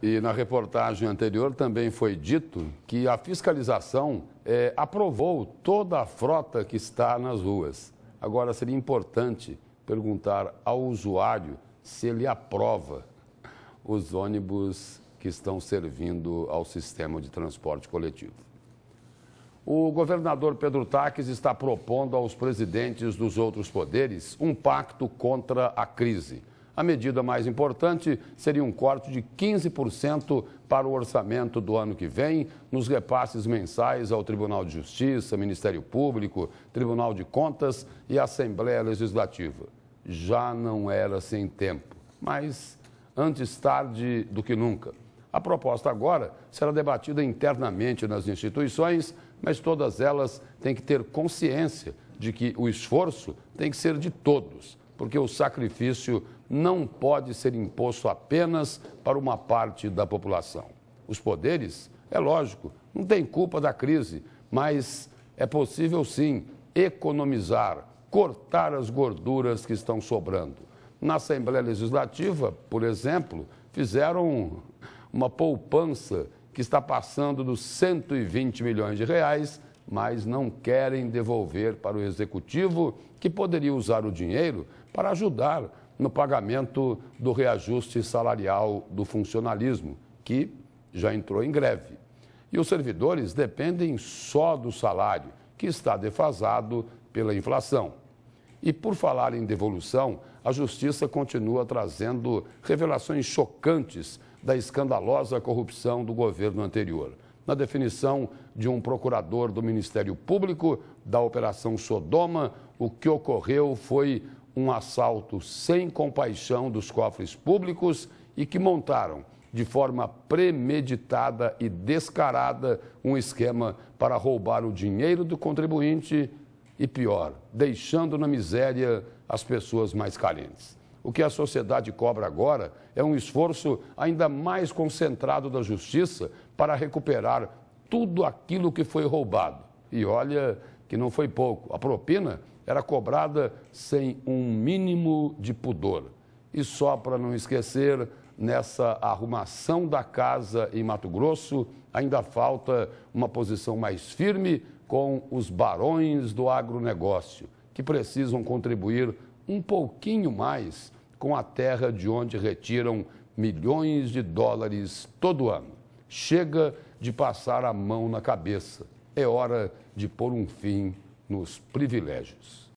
E na reportagem anterior também foi dito que a fiscalização é, aprovou toda a frota que está nas ruas. Agora seria importante perguntar ao usuário se ele aprova os ônibus que estão servindo ao sistema de transporte coletivo. O governador Pedro Taques está propondo aos presidentes dos outros poderes um pacto contra a crise. A medida mais importante seria um corte de 15% para o orçamento do ano que vem, nos repasses mensais ao Tribunal de Justiça, Ministério Público, Tribunal de Contas e Assembleia Legislativa. Já não era sem tempo, mas antes tarde do que nunca. A proposta agora será debatida internamente nas instituições, mas todas elas têm que ter consciência de que o esforço tem que ser de todos porque o sacrifício não pode ser imposto apenas para uma parte da população. Os poderes, é lógico, não têm culpa da crise, mas é possível sim economizar, cortar as gorduras que estão sobrando. Na Assembleia Legislativa, por exemplo, fizeram uma poupança que está passando dos 120 milhões de reais mas não querem devolver para o executivo, que poderia usar o dinheiro para ajudar no pagamento do reajuste salarial do funcionalismo, que já entrou em greve. E os servidores dependem só do salário, que está defasado pela inflação. E por falar em devolução, a justiça continua trazendo revelações chocantes da escandalosa corrupção do governo anterior na definição de um procurador do Ministério Público da Operação Sodoma. O que ocorreu foi um assalto sem compaixão dos cofres públicos e que montaram de forma premeditada e descarada um esquema para roubar o dinheiro do contribuinte e, pior, deixando na miséria as pessoas mais carentes. O que a sociedade cobra agora é um esforço ainda mais concentrado da justiça para recuperar tudo aquilo que foi roubado. E olha que não foi pouco. A propina era cobrada sem um mínimo de pudor. E só para não esquecer, nessa arrumação da casa em Mato Grosso, ainda falta uma posição mais firme com os barões do agronegócio, que precisam contribuir um pouquinho mais com a terra de onde retiram milhões de dólares todo ano. Chega de passar a mão na cabeça. É hora de pôr um fim nos privilégios.